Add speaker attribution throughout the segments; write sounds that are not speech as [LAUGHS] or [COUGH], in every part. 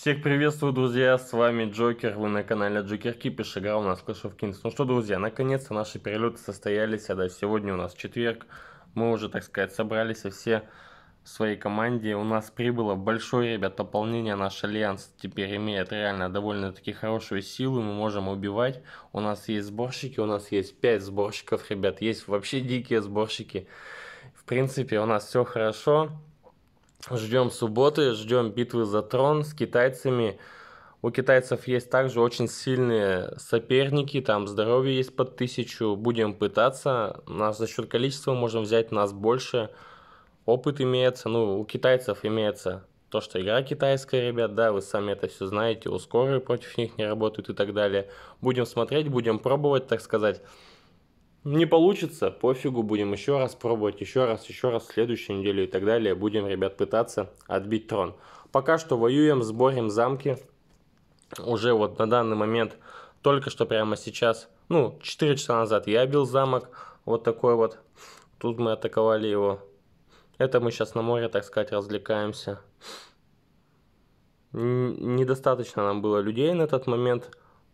Speaker 1: Всех приветствую, друзья, с вами Джокер, вы на канале Джокер Кипиш, игра у нас Clash of Kings. Ну что, друзья, наконец-то наши перелеты состоялись, а да, сегодня у нас четверг, мы уже, так сказать, собрались, и все в своей команде. У нас прибыло большое, ребят, пополнение. Наш альянс теперь имеет реально довольно-таки хорошую силу. Мы можем убивать. У нас есть сборщики, у нас есть 5 сборщиков, ребят. Есть вообще дикие сборщики. В принципе, у нас все хорошо. Ждем субботы, ждем битвы за трон с китайцами. У китайцев есть также очень сильные соперники, там здоровье есть под тысячу, будем пытаться. Нас за счет количества можем взять нас больше. Опыт имеется, ну, у китайцев имеется то, что игра китайская, ребят, да, вы сами это все знаете, ускоры против них не работают и так далее. Будем смотреть, будем пробовать, так сказать. Не получится, пофигу, будем еще раз пробовать, еще раз, еще раз, в следующей неделе и так далее. Будем, ребят, пытаться отбить трон. Пока что воюем, сборим замки. Уже вот на данный момент, только что прямо сейчас, ну, 4 часа назад я бил замок, вот такой вот. Тут мы атаковали его. Это мы сейчас на море, так сказать, развлекаемся недостаточно нам было людей на этот момент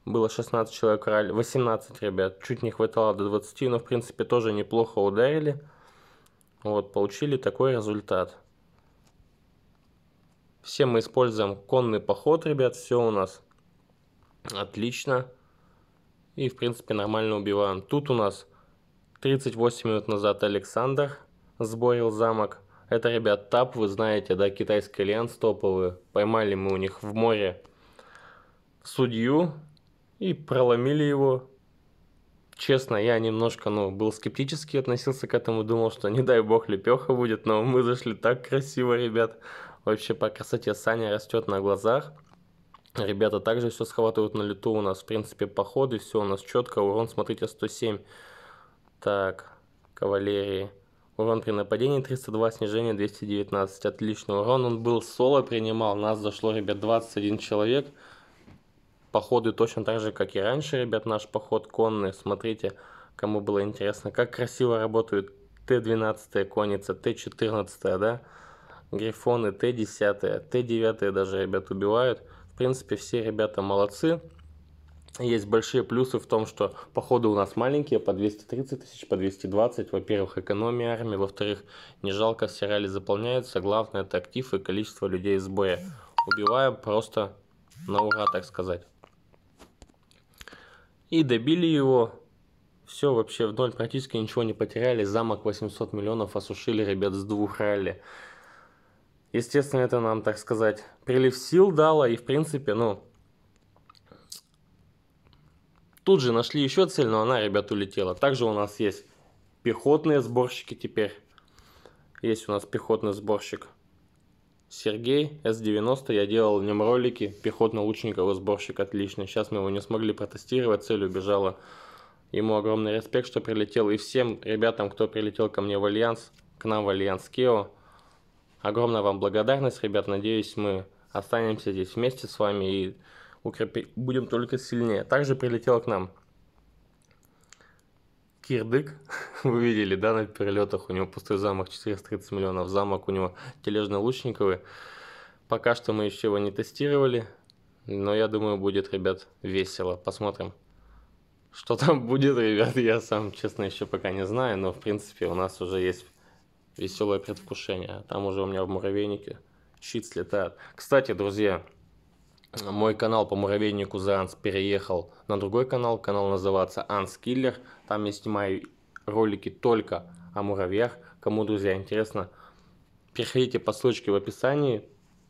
Speaker 1: было 16 человек, 18 ребят, чуть не хватало до 20, но в принципе тоже неплохо ударили. Вот, получили такой результат. Все мы используем конный поход, ребят, все у нас отлично. И, в принципе, нормально убиваем. Тут у нас 38 минут назад Александр сборил замок. Это, ребят, ТАП, вы знаете, да, китайский альянс топовые. Поймали мы у них в море судью и проломили его. Честно, я немножко, ну, был скептически относился к этому, думал, что не дай бог лепеха будет, но мы зашли так красиво, ребят. Вообще по красоте Саня растет на глазах. Ребята также все схватывают на лету. У нас, в принципе, походы, все у нас четко. Урон, смотрите, 107. Так, кавалерии. Урон при нападении 302, снижение 219. Отличный урон. Он был соло, принимал. Нас зашло, ребят, 21 человек походы точно так же, как и раньше, ребят, наш поход конный. Смотрите, кому было интересно, как красиво работают Т-12 конница, Т-14, да? Грифоны, Т-10, Т-9 даже, ребят, убивают. В принципе, все ребята молодцы. Есть большие плюсы в том, что походы у нас маленькие, по 230 тысяч, по 220. Во-первых, экономия армии, во-вторых, не жалко, все рали заполняются. Главное, это актив и количество людей из боя. Убиваем просто на ура, так сказать. И добили его. Все вообще в ноль, практически ничего не потеряли. Замок 800 миллионов осушили, ребят, с двух ралли. Естественно, это нам, так сказать, прилив сил дало. И, в принципе, ну... Тут же нашли еще цель, но она, ребят, улетела. Также у нас есть пехотные сборщики теперь. Есть у нас пехотный сборщик Сергей, С-90, я делал в нем ролики, пехотно-лучниковый а сборщик отлично Сейчас мы его не смогли протестировать, цель убежала. Ему огромный респект, что прилетел. И всем ребятам, кто прилетел ко мне в Альянс, к нам в Альянс Кео. Огромная вам благодарность, ребят. Надеюсь, мы останемся здесь вместе с вами и укрепи... будем только сильнее. Также прилетел к нам Кирдык, [LAUGHS] вы видели, да, на перелетах у него пустой замок 430 миллионов, замок у него тележно-лучниковый. Пока что мы еще его не тестировали, но я думаю, будет, ребят, весело. Посмотрим, что [LAUGHS] там будет, ребят, я сам, честно, еще пока не знаю, но, в принципе, у нас уже есть веселое предвкушение. Там уже у меня в муравейнике щит слетает. Кстати, друзья, мой канал по муравейнику за Анс переехал на другой канал. Канал называется Анс Киллер. Там я снимаю ролики только о муравьях. Кому, друзья, интересно, переходите по ссылочке в описании.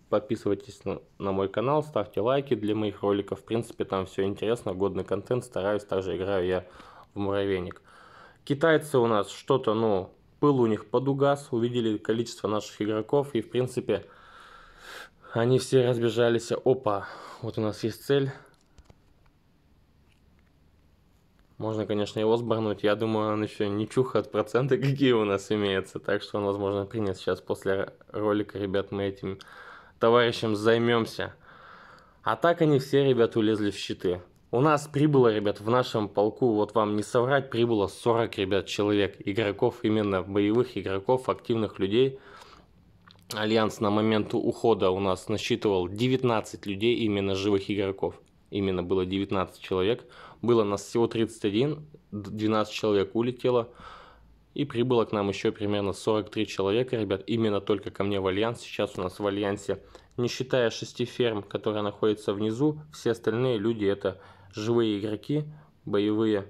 Speaker 1: Подписывайтесь на, на мой канал, ставьте лайки для моих роликов. В принципе, там все интересно, годный контент. Стараюсь, также играю я в муравейник. Китайцы у нас что-то, ну, пыл у них подугас. Увидели количество наших игроков и, в принципе, они все разбежались. Опа, вот у нас есть цель. Можно, конечно, его сборнуть. Я думаю, он еще не чуха от процента, [LAUGHS] какие у нас имеются. Так что он, возможно, принят сейчас после ролика. Ребят, мы этим товарищем займемся. А так они все, ребят, улезли в щиты. У нас прибыло, ребят, в нашем полку, вот вам не соврать, прибыло 40, ребят, человек. Игроков, именно боевых игроков, активных людей – Альянс на момент ухода у нас насчитывал 19 людей, именно живых игроков. Именно было 19 человек. Было нас всего 31, 12 человек улетело. И прибыло к нам еще примерно 43 человека, ребят, именно только ко мне в Альянс. Сейчас у нас в Альянсе, не считая шести ферм, которые находятся внизу, все остальные люди это живые игроки, боевые.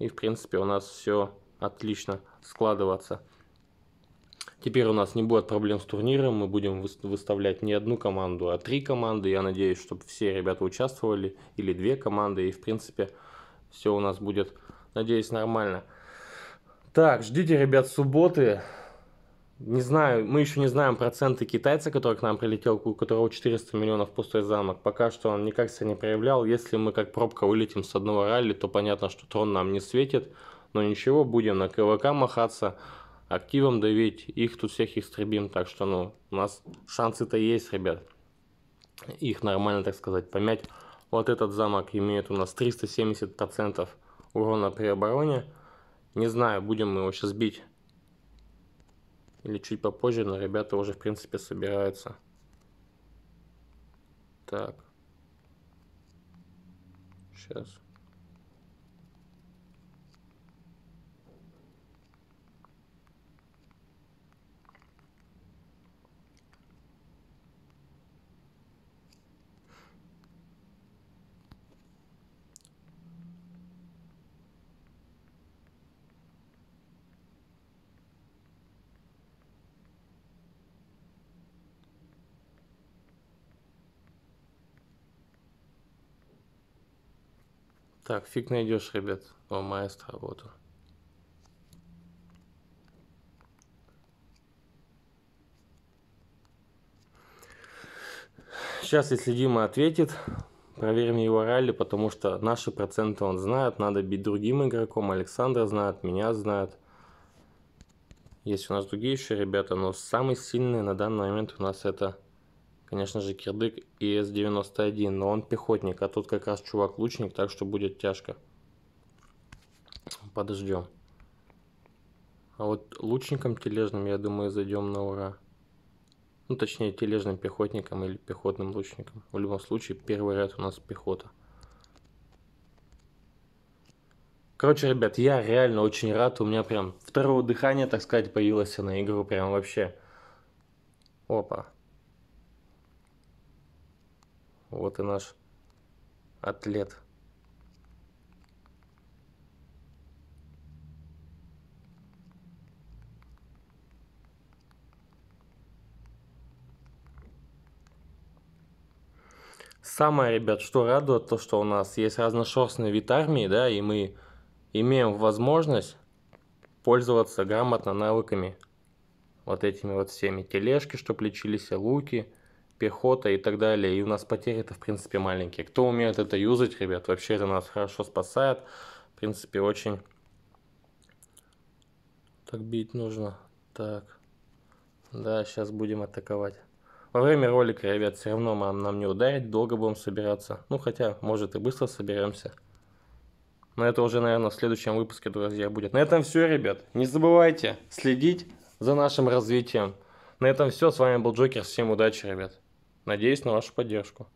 Speaker 1: И в принципе у нас все отлично складываться. Теперь у нас не будет проблем с турниром, мы будем выставлять не одну команду, а три команды. Я надеюсь, чтобы все ребята участвовали, или две команды, и в принципе все у нас будет, надеюсь, нормально. Так, ждите, ребят, субботы. Не знаю, мы еще не знаем проценты китайца, который к нам прилетел, у которого 400 миллионов пустой замок. Пока что он никак себя не проявлял. Если мы как пробка вылетим с одного ралли, то понятно, что трон нам не светит. Но ничего, будем на КВК махаться активом давить, их тут всех истребим, так что, ну, у нас шансы-то есть, ребят. Их нормально, так сказать, помять. Вот этот замок имеет у нас 370% урона при обороне. Не знаю, будем мы его сейчас бить или чуть попозже, но ребята уже, в принципе, собираются. Так. Сейчас. Так, фиг найдешь, ребят. О, маэстро, работу. Сейчас, если Дима ответит, проверим его ралли, потому что наши проценты он знает. Надо бить другим игроком. Александра знает, меня знает. Есть у нас другие еще ребята, но самый сильный на данный момент у нас это конечно же, кирдык и С-91, но он пехотник, а тут как раз чувак-лучник, так что будет тяжко. Подождем. А вот лучником тележным, я думаю, зайдем на ура. Ну, точнее, тележным пехотником или пехотным лучником. В любом случае, первый ряд у нас пехота. Короче, ребят, я реально очень рад. У меня прям второго дыхания, так сказать, появилось на игру. Прям вообще. Опа. Вот и наш атлет. Самое, ребят, что радует, то, что у нас есть разношерстный вид армии, да, и мы имеем возможность пользоваться грамотно навыками вот этими вот всеми. Тележки, что лечились, луки – пехота и так далее. И у нас потери это в принципе маленькие. Кто умеет это юзать, ребят, вообще это нас хорошо спасает. В принципе, очень... Так бить нужно. Так. Да, сейчас будем атаковать. Во время ролика, ребят, все равно нам, нам не ударить, долго будем собираться. Ну, хотя, может и быстро соберемся. Но это уже, наверное, в следующем выпуске, друзья, будет. На этом все, ребят. Не забывайте следить за нашим развитием. На этом все. С вами был Джокер. Всем удачи, ребят. Надеюсь на вашу поддержку.